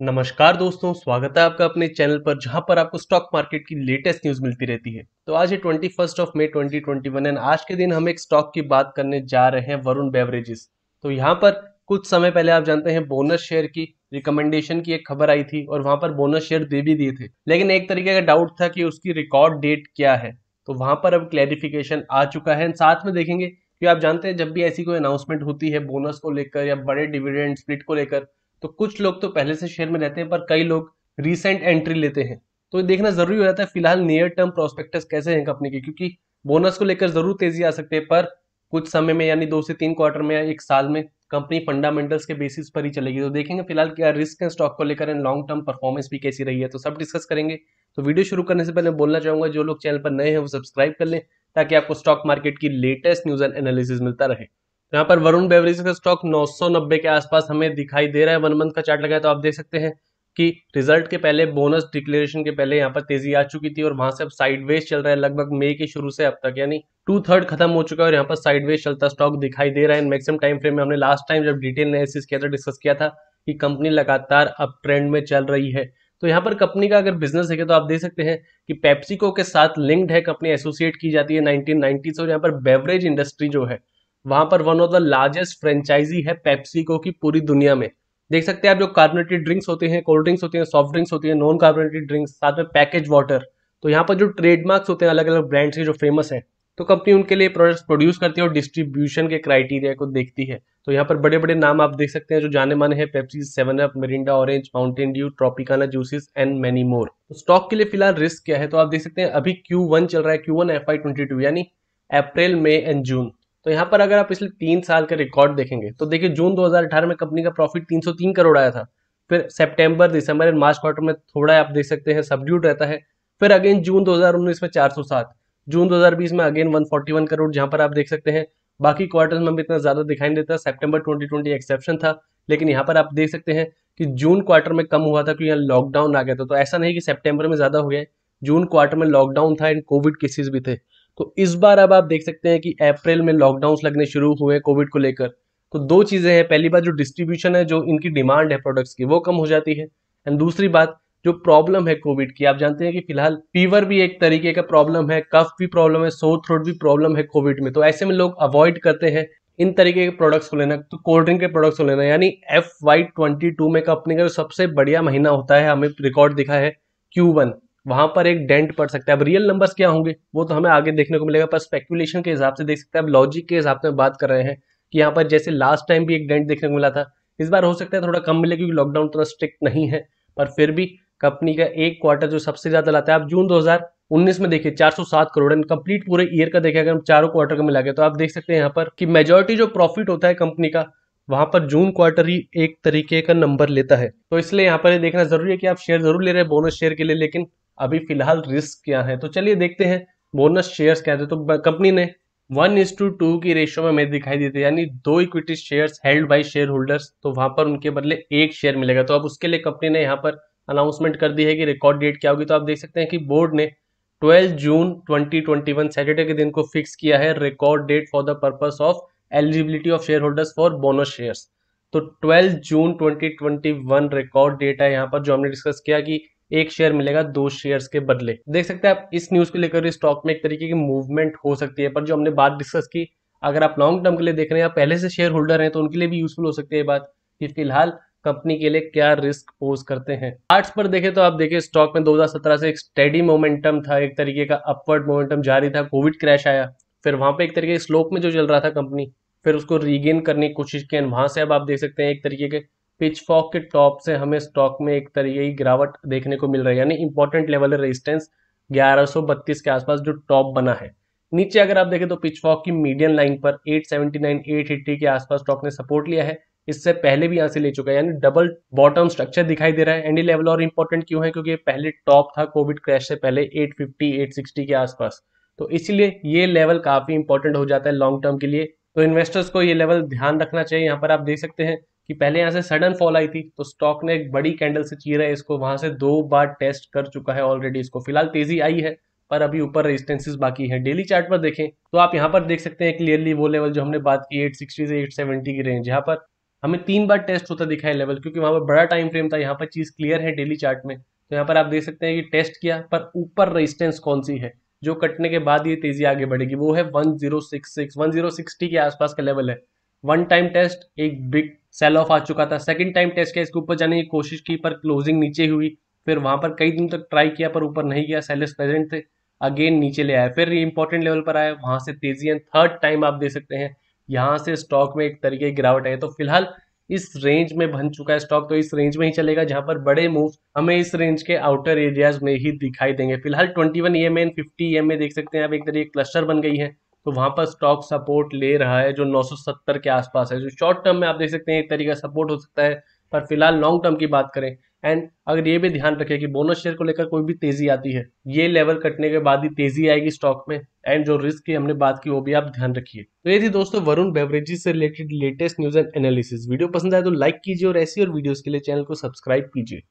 नमस्कार दोस्तों स्वागत है आपका अपने चैनल पर जहां पर आपको स्टॉक मार्केट की लेटेस्ट न्यूज मिलती रहती है तो आज है twenty first of May twenty twenty one and आज के दिन हम एक स्टॉक की बात करने जा रहे हैं वरुण बेवरेजेस तो यहाँ पर कुछ समय पहले आप जानते हैं बोनस शेयर की रिकमेंडेशन की एक खबर आई थी और वहां पर बोनस शेयर दे भी दिए थे लेकिन एक तरीके का डाउट था कि उसकी रिकॉर्ड डेट क्या है तो वहां पर अब क्लैरिफिकेशन आ चुका है साथ में देखेंगे क्योंकि आप जानते हैं जब भी ऐसी कोई अनाउंसमेंट होती है बोनस को लेकर या बड़े डिविडेंड स्प्लिट को लेकर तो कुछ लोग तो पहले से शेयर में रहते हैं पर कई लोग रिसेंट एंट्री लेते हैं तो देखना जरूरी हो जाता है फिलहाल नियर टर्म प्रोस्पेक्टस कैसे हैं कंपनी के क्योंकि बोनस को लेकर जरूर तेजी आ सकती है पर कुछ समय में यानी दो से तीन क्वार्टर में या एक साल में कंपनी फंडामेंटल्स के बेसिस पर ही चलेगी तो देखेंगे फिलहाल क्या रिस्क है स्टॉक को लेकर एंड लॉन्ग टर्म परफॉर्मेंस भी कैसी रही है तो सब डिस्कस करेंगे तो वीडियो शुरू करने से पहले बोलना चाहूंगा जो लोग चैनल पर नए हैं वो सब्सक्राइब कर लें ताकि आपको स्टॉक मार्केट की लेटेस्ट न्यूज एंड एनालिसिस मिलता रहे यहाँ पर वरुण बेवरेज का स्टॉक नब्बे के आसपास हमें दिखाई दे रहा है वन मंथ का चार्ट लगाया तो आप देख सकते हैं कि रिजल्ट के पहले बोनस डिक्लेरेशन के पहले यहाँ पर तेजी आ चुकी थी और वहां से अब साइडवेज चल रहा है लगभग मई के शुरू से अब तक यानी टू थर्ड खत्म हो चुका है और यहाँ पर साइडवेज चलता स्टॉक दिखाई दे रहा है मैक्सिमम टाइम फ्रेम में हमने लास्ट टाइम जब डिटेल एनालिसिस किया था डिस्कस किया था कि कंपनी लगातार अब ट्रेंड में चल रही है तो यहाँ पर कंपनी का अगर बिजनेस देखे तो आप देख सकते हैं कि पेप्सिको के साथ लिंक्ड है कंपनी एसोसिएट की जाती है नाइनटीन और यहाँ पर बेवरेज इंडस्ट्री जो है वहां पर one of the largest franchisee है पेप्सिको की पूरी दुनिया में देख सकते हैं आप जो कार्बोनेटेड ड्रिंक्स होते हैं कोल्ड ड्रिंक्स होती हैं सॉफ्ट ड्रिंक्स होती हैं नॉन कार्बोनेटेड ड्रिंक्स साथ में पैकेज वाटर तो यहाँ पर जो ट्रेडमार्क्स होते हैं अलग अलग ब्रांड्स के जो फेमस है तो कंपनी उनके लिए प्रोडक्ट्स प्रोड्यूस करती है और डिस्ट्रीब्यूशन के क्राइटेरिया को देखती है तो यहाँ पर बड़े बड़े नाम आप देख सकते हैं जो जाने माने हैं Pepsi Seven Up Mirinda orange Mountain Dew Tropicana juices and many more तो स्टॉक के लिए फिलहाल रिस्क क्या है तो आप देख सकते हैं अभी क्यू वन चल रहा है Q one F I twenty two यानी अप्रैल मई एंड जून तो यहाँ पर अगर आप पिछले तीन साल का रिकॉर्ड देखेंगे तो देखिए जून 2018 में कंपनी का प्रॉफिट 303 करोड़ आया था फिर सितंबर दिसंबर एंड मार्च क्वार्टर में थोड़ा आप देख सकते हैं सबड्यूड रहता है फिर अगेन जून 2019 में 407 जून 2020 में अगेन 141 करोड़ जहां पर आप देख सकते हैं बाकी क्वार्टर में भी इतना ज्यादा दिखाई नहीं देता सेप्टेम्बर ट्वेंटी एक्सेप्शन था लेकिन यहाँ पर आप देख सकते हैं कि जून क्वार्टर में कम हुआ था क्योंकि यहाँ लॉकडाउन आ गया था तो ऐसा नहीं कि सेप्टेम्बर में ज्यादा हो गया जून क्वार्टर में लॉकडाउन था एंड कोविड केसेज भी थे तो इस बार अब आप देख सकते हैं कि अप्रैल में लॉकडाउन लगने शुरू हुए कोविड को लेकर तो दो चीज़ें हैं पहली बात जो डिस्ट्रीब्यूशन है जो इनकी डिमांड है प्रोडक्ट्स की वो कम हो जाती है एंड दूसरी बात जो प्रॉब्लम है कोविड की आप जानते हैं कि फिलहाल फीवर भी एक तरीके का प्रॉब्लम है कफ भी प्रॉब्लम है सो थ्रोट भी प्रॉब्लम है कोविड में तो ऐसे में लोग अवॉइड करते हैं इन तरीके के प्रोडक्ट्स को लेना तो कोल्ड ड्रिंक के प्रोडक्ट्स को लेना यानी एफ वाई ट्वेंटी टू में कंपनी का जो सबसे बढ़िया महीना होता है हमें रिकॉर्ड दिखा है क्यू वन वहां पर एक डेंट पड़ सकता है अब रियल नंबर्स क्या होंगे वो तो हमें आगे देखने को मिलेगा पर स्पेकुलेशन के हिसाब से देख सकते हैं अब लॉजिक के हिसाब से बात कर रहे हैं कि यहाँ पर जैसे लास्ट टाइम भी एक डेंट देखने को मिला था इस बार हो सकता है थोड़ा कम मिले क्योंकि लॉकडाउन थोड़ा स्ट्रिक्ट नहीं है पर फिर भी कंपनी का एक क्वार्टर जो सबसे ज्यादा लाता है आप जून 2019 में देखिए 407 करोड़ एंड कंप्लीट पूरे ईयर का देखिए अगर हम चारों क्वार्टर का मिला गया तो आप देख सकते हैं यहाँ पर कि मेजोरिटी जो प्रॉफिट होता है कंपनी का वहां पर जून क्वार्टर ही एक तरीके का नंबर लेता है तो इसलिए यहाँ पर देखना जरूरी है कि आप शेयर जरूर ले रहे हैं बोनस शेयर के लिए लेकिन अभी फिलहाल रिस्क क्या है तो चलिए देखते हैं बोनस शेयर्स क्या थे तो कंपनी ने वन इज टू टू की रेशियो में मेरे दिखाई देते यानी दो equity shares held by share holders तो वहां पर उनके बदले एक शेयर मिलेगा तो अब उसके लिए कंपनी ने यहाँ पर अनाउंसमेंट कर दी है कि रिकॉर्ड डेट क्या होगी तो आप देख सकते हैं कि बोर्ड ने 12 जून 2021 सैटरडे के दिन को फिक्स किया है record date for the purpose of eligibility of share holders for bonus shares तो 12 जून 2021 रिकॉर्ड डेट है यहाँ पर जो हमने डिस्कस किया कि एक शेयर मिलेगा दो शेयर्स के बदले देख सकते हैं आप इस न्यूज को लेकर स्टॉक में एक तरीके की मूवमेंट हो सकती है पर जो हमने बात डिस्कस की अगर आप लॉन्ग टर्म के लिए देख रहे हैं या पहले से शेयर होल्डर हैं तो उनके लिए भी यूजफुल हो सकती है बात कि फिलहाल कंपनी के लिए क्या रिस्क पोज करते हैं आर्ट्स पर देखे तो आप देखिए स्टॉक में 2017 से एक स्टेडी मोमेंटम था एक तरीके का अपवर्ड मोमेंटम जारी था कोविड क्रैश आया फिर वहां पे एक तरीके स्लोप में जो चल रहा था कंपनी फिर उसको रीगेन करने की कोशिश की वहां से अब आप देख सकते हैं एक तरीके के पिचफॉक के टॉप से हमें स्टॉक में एक तरीके की गिरावट देखने को मिल रही है यानी इंपॉर्टेंट लेवल है रेजिस्टेंस 1132 के आसपास जो टॉप बना है नीचे अगर आप देखें तो पिचफॉक की मीडियम लाइन पर 879 880 के आसपास स्टॉक ने सपोर्ट लिया है इससे पहले भी यहाँ से ले चुका है यानी डबल बॉटम स्ट्रक्चर दिखाई दे रहा है एंडी लेवल और इंपॉर्टेंट क्यों है क्योंकि ये पहले टॉप था कोविड क्रैश से पहले 850 860 के आसपास तो इसलिए ये लेवल काफी इंपॉर्टेंट हो जाता है लॉन्ग टर्म के लिए तो इन्वेस्टर्स को ये लेवल ध्यान रखना चाहिए यहाँ पर आप देख सकते हैं कि पहले यहाँ से सडन फॉल आई थी तो स्टॉक ने एक बड़ी कैंडल से चीरा है इसको वहां से दो बार टेस्ट कर चुका है ऑलरेडी इसको फिलहाल तेजी आई है पर अभी ऊपर रेजिस्टेंसेस बाकी है डेली चार्ट पर देखें तो आप यहाँ पर देख सकते हैं क्लियरली वो लेवल जो हमने बात की एट से सेवेंटी की रेंज यहाँ पर हमें तीन बार टेस्ट होता दिखा है लेवल क्योंकि वहां पर बड़ा टाइम फ्रेम था यहाँ पर चीज़ क्लियर है डेली चार्ट में तो यहाँ पर आप देख सकते हैं कि टेस्ट किया पर ऊपर रेजिस्टेंस कौन सी है जो कटने के बाद ये तेजी आगे बढ़ेगी वो है 1066 1060 के आसपास का लेवल है वन टाइम टेस्ट एक बिग सेल ऑफ आ चुका था सेकंड टाइम टेस्ट किया इसके ऊपर जाने की कोशिश की पर क्लोजिंग नीचे हुई फिर वहां पर कई दिन तक ट्राई किया पर ऊपर नहीं गया सेलर्स प्रेजेंट थे अगेन नीचे ले आया फिर इंपॉर्टेंट लेवल पर आया वहां से तेजी है थर्ड टाइम आप दे सकते हैं यहाँ से स्टॉक में एक तरीके की गिरावट आई तो फिलहाल इस रेंज में बन चुका है स्टॉक तो इस रेंज में ही चलेगा जहां पर बड़े मूव हमें इस रेंज के आउटर एरियाज में ही दिखाई देंगे फिलहाल 21 one E M N fifty M A देख सकते हैं अब एक तरह क्लस्टर बन गई है तो वहां पर स्टॉक सपोर्ट ले रहा है जो 970 के आसपास है जो शॉर्ट टर्म में आप देख सकते हैं एक तरीका सपोर्ट हो सकता है पर फिलहाल लॉन्ग टर्म की बात करें एंड अगर ये भी ध्यान रखें कि बोनस शेयर को लेकर कोई भी तेजी आती है ये लेवल कटने के बाद ही तेजी आएगी स्टॉक में एंड जो रिस्क की हमने बात की वो भी आप ध्यान रखिए तो ये थी दोस्तों वरुण बेवरेजेस से related latest news and analysis video पसंद आए तो लाइक कीजिए और ऐसी और वीडियोस के लिए चैनल को सब्सक्राइब कीजिए